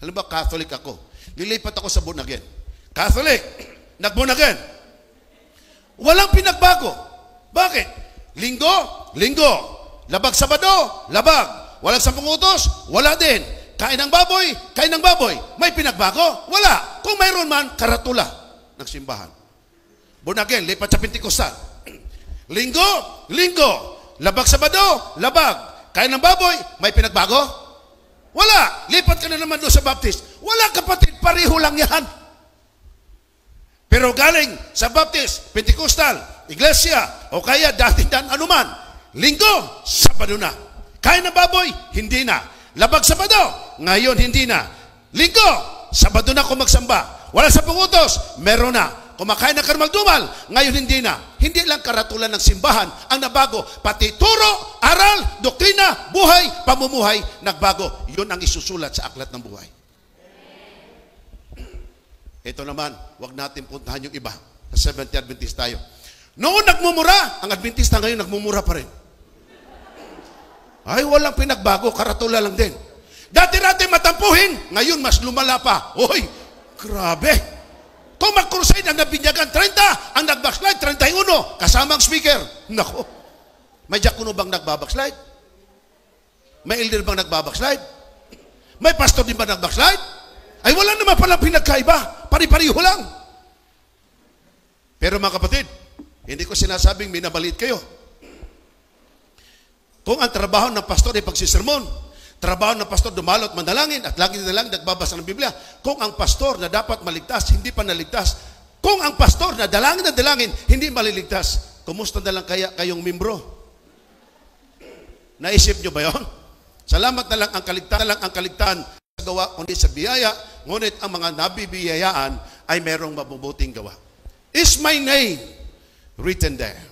Alam ba, Catholic ako. Lilipat ako sa born again. Catholic! Nag-born again! Walang pinagbago. Bakit? Linggo, linggo. Labag Sabado, labag. Walang sampung utos, wala din. Kain ng baboy, kain ng baboy. May pinagbago? Wala. Kung mayroon man, karatula ng simbahan. Born again, lipat sa Pentecostal. Linggo, linggo. Labag Sabado, labag. Kain ng baboy, may pinagbago? Wala. Lipat ka na naman doon sa Baptist. Wala kapatid, pareho lang yan. Pero galing sa Baptist, Pentecostal, Iglesia, o kaya datindan anuman, linggo, Sabado na. Kaya na baboy? Hindi na. Labag Sabado? Ngayon hindi na. Linggo, Sabado na kung magsamba. Wala sa pungutos? Meron na. Kumakain na karmagdumal? Ngayon hindi na hindi lang karatulan ng simbahan ang nabago, pati turo, aral, doktrina, buhay, pamumuhay, nagbago. Yun ang isusulat sa aklat ng buhay. Ito naman, wag natin puntahan yung iba. Sa Seventh Adventist tayo. Noon nagmumura, ang Adventista ngayon nagmumura pa rin. Ay, walang pinagbago, karatula lang din. Dati-dati matampuhin, ngayon mas lumala pa. Hoy, grabe. Kung mag-crusade ang nabinyagan 30, ang nag kasama ang speaker. Nako. May diakono bang nagbabackslide? May elder bang nagbabackslide? May pastor din ba nagbackslide? Ay wala naman pala pinagkaiba. Pari-pariho lang. Pero mga kapatid, hindi ko sinasabing minamalit kayo. Kung ang trabaho ng pastor ay pagsisermon, trabaho ng pastor dumalot manalangin at lagi na lang nagbabasa ng Biblia. Kung ang pastor na dapat maligtas, hindi pa naligtas, kung ang pastor na dalangin na dalangin, hindi maliligtas, kumusta na lang kaya kayong membro? Naisip nyo ba yon? Salamat na lang ang kaligtaan, lang ang kaligtaan sa gawa, kundi sa biyaya, ngunit ang mga nabibiyayaan ay merong mabubuting gawa. Is my name written there?